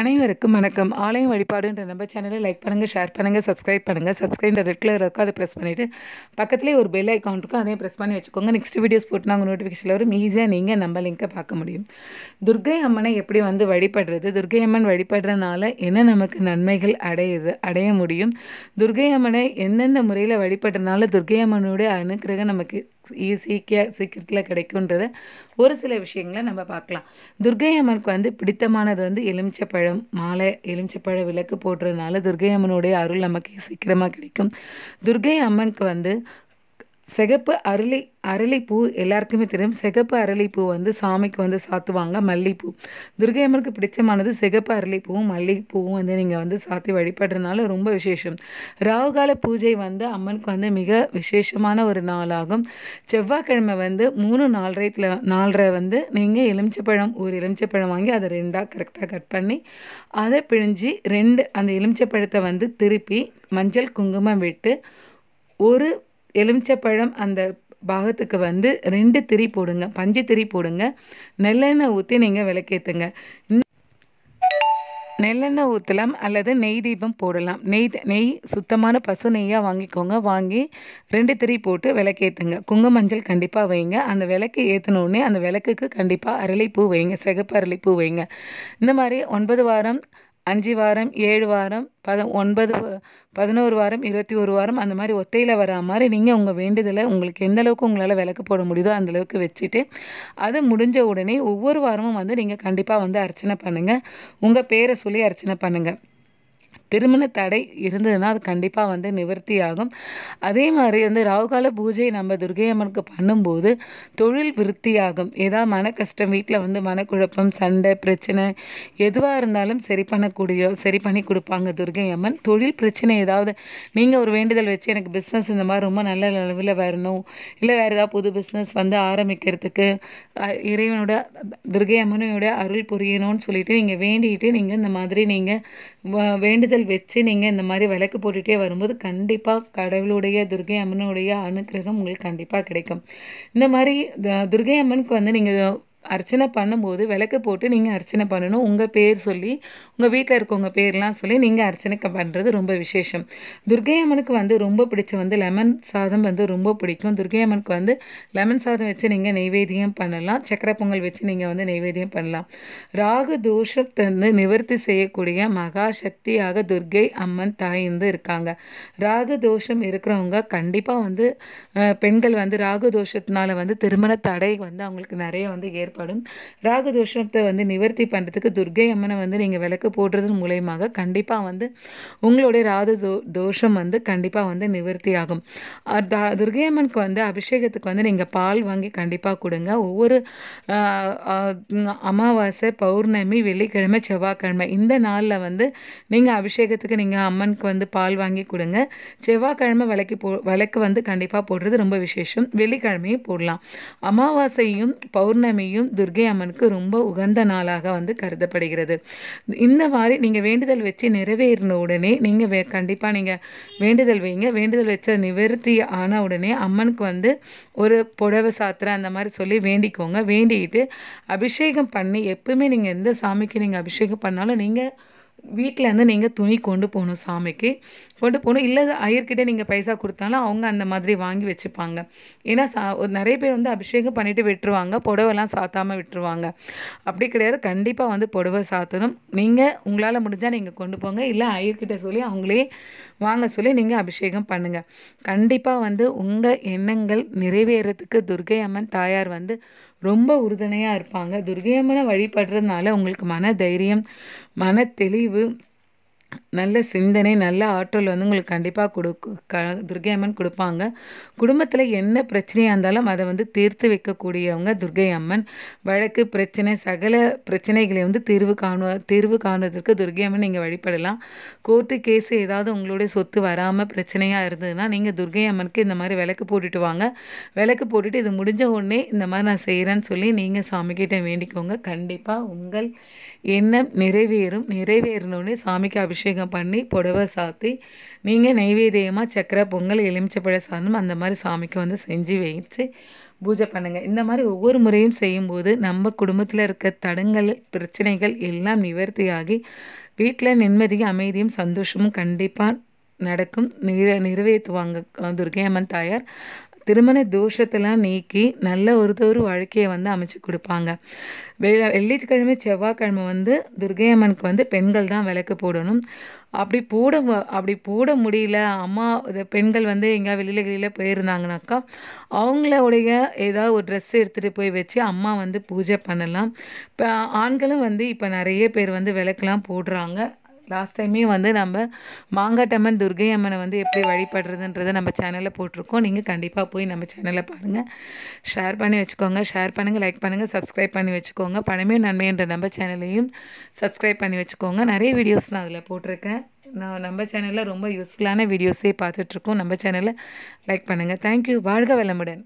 அனைவருக்கும் வணக்கம் ஆலயம் வழிபாடுன்ற நம்ம சேனலை லைக் பண்ணுங்கள் ஷேர் பண்ணுங்கள் சப்ஸ்கிரைப் பண்ணுங்கள் சப்ஸ்கிரைப் ரெட் கலர் இருக்கும் அதை ப்ரெஸ் பண்ணிவிட்டு பக்கத்துலேயே ஒரு பெல் ஐக்கான் இருக்கும் அதையும் ப்ரெஸ் பண்ணி வச்சுக்கோங்க நெக்ஸ்ட் வீடியோஸ் போட்டு நாங்கள் நோட்டிஃபிகேஷனில் வரும் ஈஸியாக நீங்கள் நம்ம லிங்கை பார்க்க முடியும் துர்கை அம்மனை எப்படி வந்து வழிபடுறது துர்கை அம்மன் வழிபடுறதுனால என்ன நமக்கு நன்மைகள் அடையுது அடைய முடியும் துர்கை அம்மனை எந்தெந்த முறையில் வழிபடுறதுனால துர்கை அம்மனுடைய அனுக்கிரகம் நமக்கு ஈஸியாக சீக்கிரத்தில் கிடைக்குன்றத ஒரு சில விஷயங்களை நம்ம பார்க்கலாம் துர்கை அம்மனுக்கு வந்து பிடித்தமானது வந்து எலுமிச்சப்பழம் மாலை எலுமிச்சப்பழ விளக்கு போடுறதுனால துர்கை அம்மனுடைய அருள் நமக்கு சீக்கிரமாக கிடைக்கும் துர்கை அம்மனுக்கு வந்து சிகப்பு அருளி அரளிப்பூ எல்லாருக்குமே தெரியும் சிகப்பு அரளிப்பூ வந்து சாமிக்கு வந்து சாத்துவாங்க மல்லிகைப்பூ துர்கை அம்மனுக்கு பிடிச்சமானது சிகப்பு அரளிப்பூவும் மல்லிகைப்பூவும் வந்து நீங்கள் வந்து சாத்தி வழிபடுறதுனால ரொம்ப விசேஷம் ராகுகால பூஜை வந்து அம்மனுக்கு வந்து மிக விசேஷமான ஒரு நாளாகும் செவ்வாய்க்கிழமை வந்து மூணு நாலரைத்தில் நாலரை வந்து நீங்கள் எலுமிச்சப்பழம் ஒரு எலுமிச்சப்பழம் வாங்கி அதை ரெண்டாக கரெக்டாக கட் பண்ணி அதை பிழிஞ்சு ரெண்டு அந்த எலுமிச்சப்பழத்தை வந்து திருப்பி மஞ்சள் குங்குமம் விட்டு ஒரு எலுமிச்சப்பழம் அந்த பாகத்துக்கு வந்து ரெண்டு திரி போடுங்க பஞ்சு திரி போடுங்க நெல்லெண்ணெய் ஊற்றி நீங்கள் விளக்கேற்றுங்க நெல்லெண்ணெய் ஊற்றலாம் அல்லது நெய் தீபம் போடலாம் நெய் நெய் சுத்தமான பசு நெய்யாக வாங்கிக்கோங்க வாங்கி ரெண்டு திரி போட்டு விளக்கேற்றுங்க குங்கு மஞ்சள் கண்டிப்பாக வைங்க அந்த விளக்கு ஏற்றினோடனே அந்த விளக்குக்கு கண்டிப்பாக அரளிப்பூ வைங்க சிகப்பு அரளிப்பூ வைங்க இந்த மாதிரி ஒன்பது வாரம் அஞ்சு வாரம் ஏழு வாரம் பத ஒன்பது பதினோரு வாரம் இருபத்தி ஒரு வாரம் அந்த மாதிரி ஒத்தையில் வரா மாதிரி நீங்கள் உங்கள் வேண்டுதலை உங்களுக்கு எந்த அளவுக்கு உங்களால் விளக்கு போட முடியுதோ அந்தளவுக்கு வச்சுட்டு அது முடிஞ்ச உடனே ஒவ்வொரு வாரமும் வந்து நீங்கள் கண்டிப்பாக வந்து அர்ச்சனை பண்ணுங்கள் உங்கள் பேரை சொல்லி அர்ச்சனை பண்ணுங்கள் திருமண தடை இருந்ததுன்னா அது கண்டிப்பாக வந்து நிவர்த்தி ஆகும் அதே மாதிரி வந்து ராகுகால பூஜை நம்ம துர்கை அம்மனுக்கு பண்ணும்போது தொழில் விருத்தியாகும் ஏதாவது மன கஷ்டம் வீட்டில் வந்து மனக்குழப்பம் சண்டை பிரச்சனை எதுவாக இருந்தாலும் சரி பண்ணக்கூடிய சரி பண்ணி கொடுப்பாங்க துர்கை அம்மன் தொழில் பிரச்சனை ஏதாவது நீங்கள் ஒரு வேண்டுதல் வச்சு எனக்கு பிஸ்னஸ் இந்த மாதிரி ரொம்ப நல்ல அளவில் வரணும் இல்லை வேறு ஏதாவது புது பிஸ்னஸ் வந்து ஆரம்பிக்கிறதுக்கு இறைவனோட துர்கை அம்மனோட அருள் புரியணும்னு சொல்லிட்டு நீங்கள் வேண்டிகிட்டு நீங்கள் இந்த மாதிரி நீங்கள் வேண்டுதல் வேண்டுதல் வச்சு நீங்கள் இந்த மாதிரி விளக்கு போட்டுகிட்டே வரும்போது கண்டிப்பாக கடவுளுடைய துர்கை அம்மனுடைய அனுகிரகம் உங்களுக்கு கண்டிப்பாக கிடைக்கும் இந்த மாதிரி துர்கை அம்மனுக்கு வந்து நீங்கள் அர்ச்சனை பண்ணும்போது விளக்கு போட்டு நீங்கள் அர்ச்சனை பண்ணணும் உங்கள் பேர் சொல்லி உங்கள் வீட்டில் இருக்கவங்க பேர்லாம் சொல்லி நீங்கள் அர்ச்சனை பண்ணுறது ரொம்ப விசேஷம் துர்கை அம்மனுக்கு வந்து ரொம்ப பிடிச்ச வந்து லெமன் சாதம் வந்து ரொம்ப பிடிக்கும் துர்கை அம்மனுக்கு வந்து லெமன் சாதம் வச்சு நீங்கள் நெய்வேத்தியம் பண்ணலாம் சக்கரை பொங்கல் வச்சு நீங்கள் வந்து நெய்வேத்தியம் பண்ணலாம் ராகு தோஷத்தை வந்து நிவர்த்தி செய்யக்கூடிய மகா சக்தியாக துர்கை அம்மன் தாய் வந்து இருக்காங்க ராகு தோஷம் இருக்கிறவங்க கண்டிப்பாக வந்து பெண்கள் வந்து ராகு தோஷத்தினால வந்து திருமண தடை வந்து அவங்களுக்கு நிறைய வந்து ஏற்படும் ஏற்படும் ராகு தோஷத்தை வந்து நிவர்த்தி பண்ணுறதுக்கு துர்கை அம்மனை வந்து நீங்கள் விளக்கு போடுறது மூலயமாக கண்டிப்பாக வந்து உங்களுடைய ராகு தோ தோஷம் வந்து கண்டிப்பாக வந்து நிவர்த்தி ஆகும் துர்கை அம்மனுக்கு வந்து அபிஷேகத்துக்கு வந்து நீங்கள் பால் வாங்கி கண்டிப்பாக கொடுங்க ஒவ்வொரு அமாவாசை பௌர்ணமி வெள்ளிக்கிழமை செவ்வாய்க்கிழமை இந்த நாளில் வந்து நீங்கள் அபிஷேகத்துக்கு நீங்கள் அம்மனுக்கு வந்து பால் வாங்கி கொடுங்க செவ்வாய்க்கிழமை விளக்கு போ விளக்கு வந்து கண்டிப்பாக போடுறது ரொம்ப விசேஷம் வெள்ளிக்கிழமையும் போடலாம் அமாவாசையும் பௌர்ணமியும் நாளும் துர்கை அம்மனுக்கு ரொம்ப உகந்த நாளாக வந்து கருதப்படுகிறது இந்த மாதிரி நீங்கள் வேண்டுதல் வச்சு நிறைவேறின உடனே நீங்கள் வே கண்டிப்பாக நீங்கள் வேண்டுதல் வைங்க வேண்டுதல் வச்ச நிவர்த்தி ஆன உடனே அம்மனுக்கு வந்து ஒரு புடவை சாத்திர அந்த மாதிரி சொல்லி வேண்டிக்கோங்க வேண்டிக்கிட்டு அபிஷேகம் பண்ணி எப்பவுமே நீங்கள் எந்த சாமிக்கு நீங்கள் அபிஷேகம் பண்ணாலும் நீங்கள் வீட்டிலேருந்து நீங்கள் துணி கொண்டு போகணும் சாமிக்கு கொண்டு போகணும் இல்லை ஐயர்கிட்ட நீங்கள் பைசா கொடுத்தாலும் அவங்க அந்த மாதிரி வாங்கி வச்சுப்பாங்க ஏன்னா சா நிறைய பேர் வந்து அபிஷேகம் பண்ணிவிட்டு விட்டுருவாங்க புடவைலாம் சாத்தாமல் விட்டுருவாங்க அப்படி கிடையாது கண்டிப்பாக வந்து புடவை சாத்தணும் நீங்கள் உங்களால் முடிஞ்சால் நீங்கள் கொண்டு போங்க இல்லை ஐயர்கிட்ட சொல்லி அவங்களே வாங்க சொல்லி நீங்கள் அபிஷேகம் பண்ணுங்கள் கண்டிப்பாக வந்து உங்கள் எண்ணங்கள் நிறைவேறதுக்கு துர்கை அம்மன் தாயார் வந்து ரொம்ப உறுதுணையாக இருப்பாங்க துர்கை அம்மனை வழிபடுறதுனால உங்களுக்கு மன தைரியம் மன தெளிவு நல்ல சிந்தனை நல்ல ஆற்றல் வந்து உங்களுக்கு கண்டிப்பாக கொடுக்கு க துர்கை அம்மன் கொடுப்பாங்க குடும்பத்தில் என்ன பிரச்சனையாக இருந்தாலும் அதை வந்து தீர்த்து வைக்கக்கூடியவங்க துர்கை அம்மன் வழக்கு பிரச்சனை சகல பிரச்சனைகளை வந்து தீர்வு காணுவ தீர்வு காணுவதற்கு துர்கை அம்மன் நீங்கள் வழிபடலாம் கோர்ட்டு கேஸ் ஏதாவது உங்களுடைய சொத்து வராமல் பிரச்சனையாக இருந்ததுன்னா நீங்கள் துர்கை அம்மனுக்கு இந்த மாதிரி விளக்கு போட்டுட்டு வாங்க விளக்கு போட்டுட்டு இது முடிஞ்ச உடனே இந்த மாதிரி நான் செய்கிறேன்னு சொல்லி நீங்கள் சாமிக்கிட்ட வேண்டிக்கோங்க கண்டிப்பாக உங்கள் எண்ணம் நிறைவேறும் நிறைவேறினோடனே சாமிக்கு அபிஷேகம் அபிஷேகம் பண்ணி புடவை சாத்தி நீங்கள் நெய்வேதியமாக சக்கரை பொங்கல் எலுமிச்சப்பழ சாதம் அந்த மாதிரி சாமிக்கு வந்து செஞ்சு வச்சு பூஜை பண்ணுங்கள் இந்த மாதிரி ஒவ்வொரு முறையும் செய்யும்போது நம்ம குடும்பத்தில் இருக்க தடங்கள் பிரச்சனைகள் எல்லாம் நிவர்த்தியாகி வீட்டில் நிம்மதியும் அமைதியும் சந்தோஷமும் கண்டிப்பாக நடக்கும் நிற நிறைவேற்றுவாங்க துர்கே அம்மன் தாயார் திருமண தோஷத்தெல்லாம் நீக்கி நல்ல ஒருத்தொரு வாழ்க்கையை வந்து அமைச்சு கொடுப்பாங்க வெள்ள வெள்ளிக்கிழமை செவ்வாய்க்கிழமை வந்து துர்கை அம்மனுக்கு வந்து பெண்கள் தான் விளக்கு போடணும் அப்படி போட அப்படி போட முடியல அம்மா பெண்கள் வந்து எங்கேயா வெளியில் வெளியில் போயிருந்தாங்கனாக்கா அவங்களோடைய ஏதாவது ஒரு ட்ரெஸ் எடுத்துகிட்டு போய் வச்சு அம்மா வந்து பூஜை பண்ணலாம் இப்போ ஆண்களும் வந்து இப்போ நிறைய பேர் வந்து விளக்கெலாம் போடுறாங்க லாஸ்ட் டைமே வந்து நம்ம மாங்காட்டம்மன் துர்கை அம்மனை வந்து எப்படி வழிபடுறதுன்றதை நம்ம சேனலில் போட்டிருக்கோம் நீங்கள் கண்டிப்பாக போய் நம்ம சேனலை பாருங்கள் ஷேர் பண்ணி வச்சுக்கோங்க ஷேர் பண்ணுங்கள் லைக் பண்ணுங்கள் சப்ஸ்கிரைப் பண்ணி வச்சுக்கோங்க பணமே நன்மைன்ற நம்ம சேனலையும் சப்ஸ்கிரைப் பண்ணி வச்சுக்கோங்க நிறைய வீடியோஸ் நான் அதில் போட்டிருக்கேன் நான் நம்ம சேனலில் ரொம்ப யூஸ்ஃபுல்லான வீடியோஸே பார்த்துட்ருக்கோம் நம்ம சேனலை லைக் பண்ணுங்கள் தேங்க்யூ வாழ்க வளமுடன்